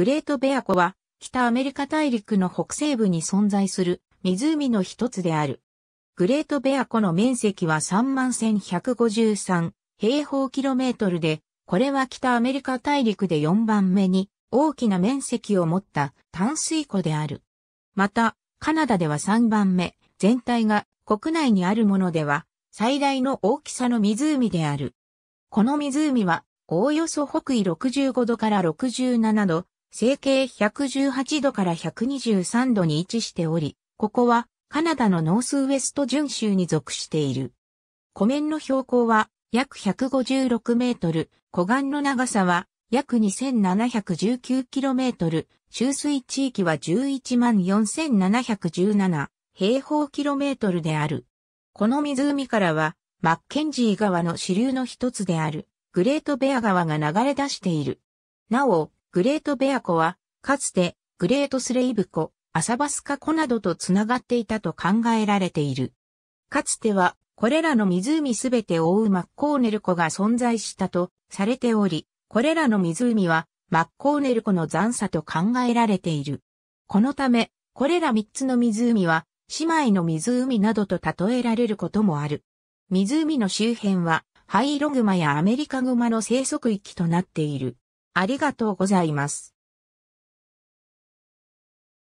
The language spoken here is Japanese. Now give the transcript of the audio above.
グレートベア湖は、北アメリカ大陸の北西部に存在する湖の一つである。グレートベア湖の面積は31,153平方キロメートルで、これは北アメリカ大陸で4番目に大きな面積を持った淡水湖である。また、カナダでは3番目、全体が国内にあるものでは最大の大きさの湖である。この湖は、おおよそ北緯65度から67度、成形118度から123度に位置しており、ここはカナダのノースウエスト準州に属している。湖面の標高は約156メートル、湖岸の長さは約2 7 1 9トル、中水地域は114,717平方キロメートルである。この湖からは、マッケンジー川の支流の一つである、グレートベア川が流れ出している。なお、グレートベア湖は、かつて、グレートスレイブ湖、アサバスカ湖などとつながっていたと考えられている。かつては、これらの湖すべてを覆うマッコーネル湖が存在したとされており、これらの湖はマッコーネル湖の残差と考えられている。このため、これら3つの湖は姉妹の湖などと例えられることもある。湖の周辺はハイログマやアメリカグマの生息域となっている。ありがとうございます。